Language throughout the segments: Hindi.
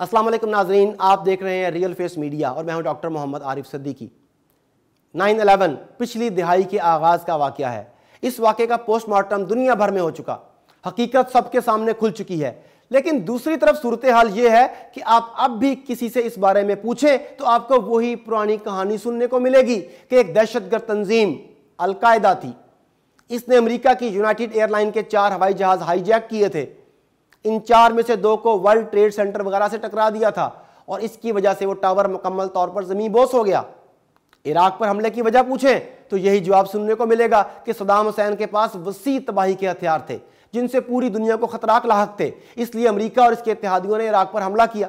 असलम नाजरीन आप देख रहे हैं रियल फेस मीडिया और मैं हूं डॉक्टर मोहम्मद आरिफ सद्दीकी 9/11 पिछली दिहाई के आगाज़ का वाक़ है इस वाक़े का पोस्टमार्टम दुनिया भर में हो चुका हकीकत सबके सामने खुल चुकी है लेकिन दूसरी तरफ सूरत हाल ये है कि आप अब भी किसी से इस बारे में पूछें तो आपको वही पुरानी कहानी सुनने को मिलेगी कि एक दहशतगर्द तंजीम अलकायदा थी इसने अमरीका की यूनाइटेड एयरलाइन के चार हवाई जहाज़ हाईजैक किए थे इन चार में से दो को वर्ल्ड ट्रेड सेंटर वगैरह से टकरा दिया था और इसकी वजह से वो टावर मुकम्मल तौर पर जमी बोस हो गया इराक पर हमले की वजह पूछें तो यही जवाब सुनने को मिलेगा कि सदाम हुसैन के पास वसी तबाही के हथियार थे जिनसे पूरी दुनिया को खतराक लाक थे इसलिए अमरीका और इसके इतिहादियों ने इराक पर हमला किया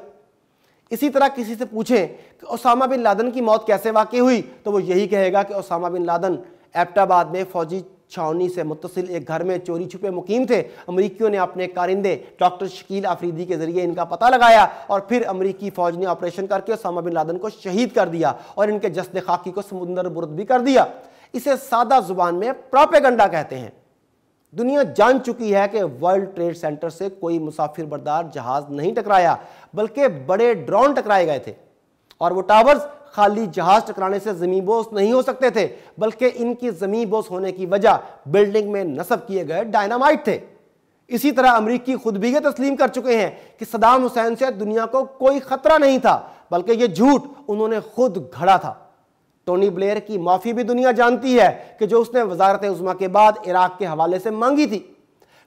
इसी तरह किसी से पूछें कि ओसामा बिन लादन की मौत कैसे वाकई हुई तो वो यही कहेगा कि ओसामा बिन लादन एबटाबाद में फौजी छावनी से मुतसिल एक घर में चोरी छुपे मुकीम थे अमरीकियों ने अपने कारिंदे डॉक्टर शकील आफरीदी के जरिए इनका पता लगाया और फिर अमरीकी फौज ने ऑपरेशन करके उसामा बिन लादन को शहीद कर दिया और इनके जस्द खाकी को समुंदर बुरद भी कर दिया इसे सादा जुबान में प्रोपेगंडा कहते हैं दुनिया जान चुकी है कि वर्ल्ड ट्रेड सेंटर से कोई मुसाफिर बरदार जहाज नहीं टकराया बल्कि बड़े ड्रोन टकराए गए थे और वो टावर्स खाली जहाज टकराने से जमी बोस नहीं हो सकते थे बल्कि इनकी जमी बोस होने की वजह बिल्डिंग में नसब किए गए डायनामाइट थे इसी तरह अमरीकी खुद भी यह तस्लीम कर चुके हैं कि सदाम हुसैन से दुनिया को कोई खतरा नहीं था बल्कि यह झूठ उन्होंने खुद घड़ा था टोनी ब्लेयर की माफ़ी भी दुनिया जानती है कि जो उसने वजारत उजमा के बाद इराक के हवाले से मांगी थी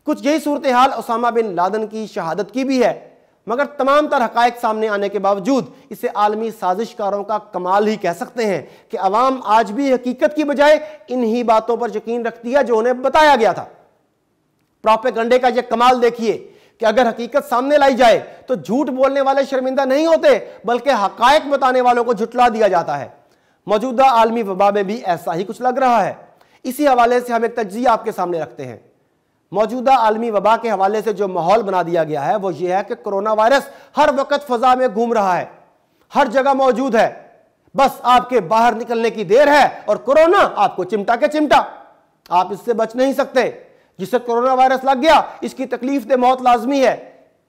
कुछ यही सूरत हाल उसामा बिन लादन की शहादत की भी है मगर तमाम तरह हकायक सामने आने के बावजूद इसे आलमी साजिशकारों का कमाल ही कह सकते हैं कि अवाम आज भी हकीकत की बजाय इन्हीं बातों पर यकीन रखती है जो उन्हें बताया गया था गंडे का यह कमाल देखिए कि अगर हकीकत सामने लाई जाए तो झूठ बोलने वाले शर्मिंदा नहीं होते बल्कि हकायक बताने वालों को झुटला दिया जाता है मौजूदा आलमी वबा में भी ऐसा ही कुछ लग रहा है इसी हवाले से हम एक तजिया आपके सामने रखते हैं मौजूदा आलमी वबा के हवाले से जो माहौल बना दिया गया है वो ये है कि कोरोना वायरस हर वक्त फ़जा में घूम रहा है हर जगह मौजूद है बस आपके बाहर निकलने की देर है और कोरोना आपको चिमटा के चिमटा आप इससे बच नहीं सकते जिसे कोरोना वायरस लग गया इसकी तकलीफ दे मौत लाजमी है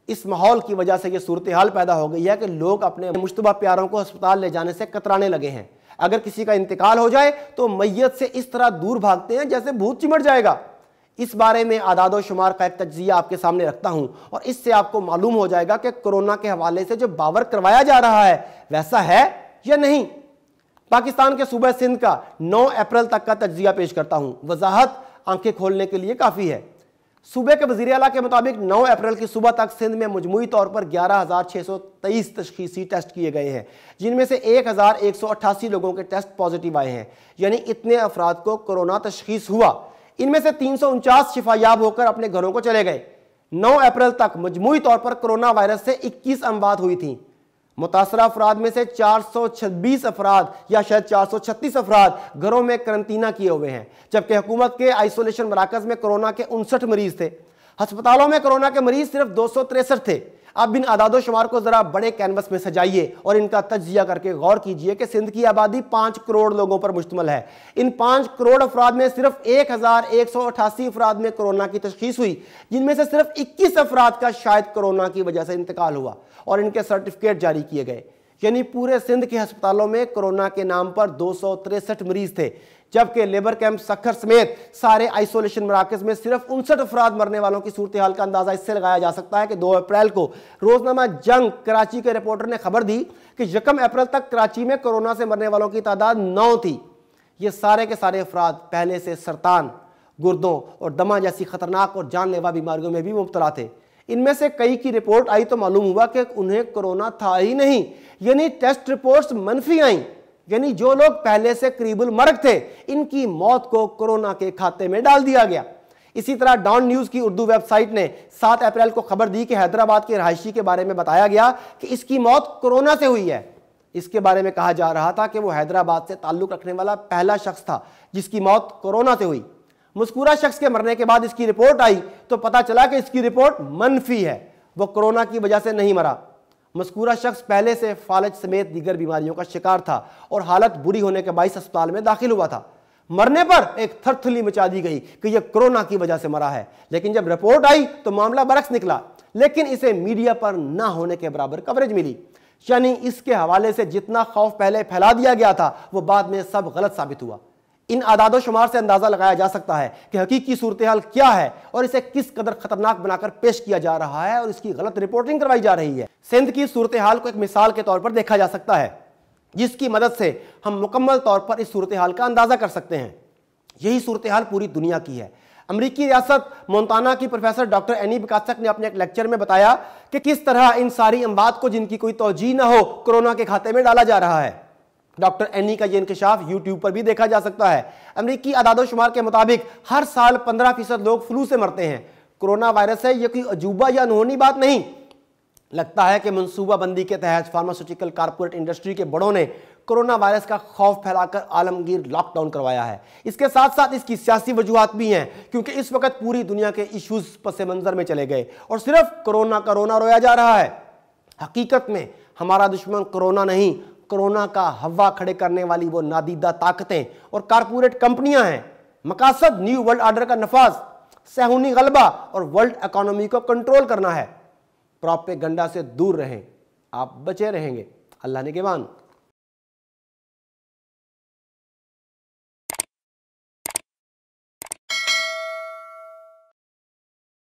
इस माहौल की वजह से यह सूरत हाल पैदा हो गई है कि लोग अपने मुशतबा प्यारों को अस्पताल ले जाने से कतराने लगे हैं अगर किसी का इंतकाल हो जाए तो मैयत से इस तरह दूर भागते हैं जैसे भूत चिमट जाएगा इस बारे में आदाद शुमार का एक तजिया आपके सामने रखता हूं और इससे आपको मालूम हो जाएगा कि कोरोना के हवाले से जो बावर करवाया जा रहा है वैसा है या नहीं पाकिस्तान के सूबे सिंध का 9 अप्रैल तक का तजिया पेश करता हूं वजाहत आंखें खोलने के लिए काफ़ी है सूबे के वजी अला के मुताबिक 9 अप्रैल की सुबह तक सिंध में मजमू तौर पर ग्यारह हज़ार छह सौ तेईस तशीसी टेस्ट किए गए हैं जिनमें से एक हज़ार एक सौ अट्ठासी लोगों के टेस्ट पॉजिटिव आए हैं यानी इतने अफराद को कोरोना तशीस हुआ इनमें से तीन शिफायाब होकर अपने घरों को चले गए 9 अप्रैल तक मजमू तौर पर कोरोना वायरस से 21 अमवात हुई थी मुतासर अफराद में से 426 अफराद या शायद 436 अफराद घरों में करंतना किए हुए हैं जबकि हुकूमत के आइसोलेशन मराकज में कोरोना के उनसठ मरीज थे अस्पतालों में कोरोना के मरीज सिर्फ दो थे अब इन आदाद शुमार को ज़रा बड़े कैनवस में सजाइए और इनका तजिया करके गौर कीजिए कि सिंध की आबादी पांच करोड़ लोगों पर मुश्तमल है इन पांच करोड़ अफराद में सिर्फ एक हज़ार एक सौ अठासी अफराद में कोरोना की तशखीस हुई जिनमें से सिर्फ इक्कीस अफराद का शायद कोरोना की वजह से इंतकाल हुआ और इनके सर्टिफिकेट जारी किए गए यानी पूरे सिंध के अस्पतालों में कोरोना के नाम पर दो मरीज थे जबकि लेबर कैंप सखर समेत सारे आइसोलेशन मराकज में सिर्फ उनसठ अफराद मरने वालों की सूरत हाल का अंदाजा इससे लगाया जा सकता है कि 2 अप्रैल को रोजनामा जंग कराची के रिपोर्टर ने खबर दी कि यकम अप्रैल तक कराची में कोरोना से मरने वालों की तादाद नौ थी ये सारे के सारे अफराद पहले से सरतान गुर्दों और दमा जैसी खतरनाक और जानलेवा बीमारियों में भी मुबतला थे इनमें से कई की रिपोर्ट आई तो मालूम हुआ कि उन्हें कोरोना था ही नहीं यानी टेस्ट रिपोर्ट्स मनफी आई यानी जो लोग पहले से करीबुल मर्ग थे इनकी मौत को कोरोना के खाते में डाल दिया गया इसी तरह डॉन न्यूज की उर्दू वेबसाइट ने 7 अप्रैल को खबर दी कि हैदराबाद के रहायशी के बारे में बताया गया कि इसकी मौत कोरोना से हुई है इसके बारे में कहा जा रहा था कि वो हैदराबाद से ताल्लुक रखने वाला पहला शख्स था जिसकी मौत कोरोना से हुई मुस्कुरा शख्स के मरने के बाद इसकी रिपोर्ट आई तो पता चला कि इसकी रिपोर्ट मनफी है वो कोरोना की वजह से नहीं मरा मस्कूरा शख्स पहले से फालज समेत दीगर बीमारियों का शिकार था और हालत बुरी होने के बाईस अस्पताल में दाखिल हुआ था मरने पर एक थरथली मचा दी गई कि यह कोरोना की वजह से मरा है लेकिन जब रिपोर्ट आई तो मामला बरक्स निकला लेकिन इसे मीडिया पर ना होने के बराबर कवरेज मिली यानी इसके हवाले से जितना खौफ पहले फैला दिया गया था वो बाद में सब गलत साबित हुआ इन आदाद शुमार से अंदाज़ा लगाया जा सकता है कि हकीकी सूरत हाल क्या है और इसे किस कदर खतरनाक बनाकर पेश किया जा रहा है और इसकी गलत रिपोर्टिंग करवाई जा रही है सिंध की सूरत हाल को एक मिसाल के तौर पर देखा जा सकता है जिसकी मदद से हम मुकम्मल तौर पर इस सूरत हाल का अंदाज़ा कर सकते हैं यही सूरत हाल पूरी दुनिया की है अमरीकी रियासत मोन्ताना की प्रोफेसर डॉक्टर एनी बिकासक ने अपने एक लेक्चर में बताया कि किस तरह इन सारी अमवात को जिनकी कोई तोजी ना हो कोरोना के खाते में डाला जा रहा है डॉक्टर एनी का यह इंकशाफ यूट्यूब पर भी देखा जा सकता है अमरीकी अदादोशुमार के मुताबिक हर साल पंद्रह फीसद लोग फ्लू से मरते हैं कोरोना वायरस है यह कोई अजूबा या अनहोनी बात नहीं लगता है कि मनसूबाबंदी के तहत फार्मास्यूटिकल कारपोरेट इंडस्ट्री के बड़ों ने कोरोना वायरस का खौफ फैलाकर आलमगीर लॉकडाउन करवाया है इसके साथ साथ इसकी सियासी वजूहत भी हैं क्योंकि इस वक्त पूरी दुनिया के इश्यूज पस मंजर में चले गए और सिर्फ कोरोना कोरोना रोया जा रहा है हकीकत में हमारा दुश्मन कोरोना नहीं कोरोना का हवा खड़े करने वाली वो नादीदा ताकतें और कारपोरेट कंपनियां हैं मकासद न्यू वर्ल्ड ऑर्डर का नफाज सहूनी गलबा और वर्ल्ड इकोनॉमी को कंट्रोल करना है प्रॉपे गंडा से दूर रहें आप बचे रहेंगे अल्लाह ने के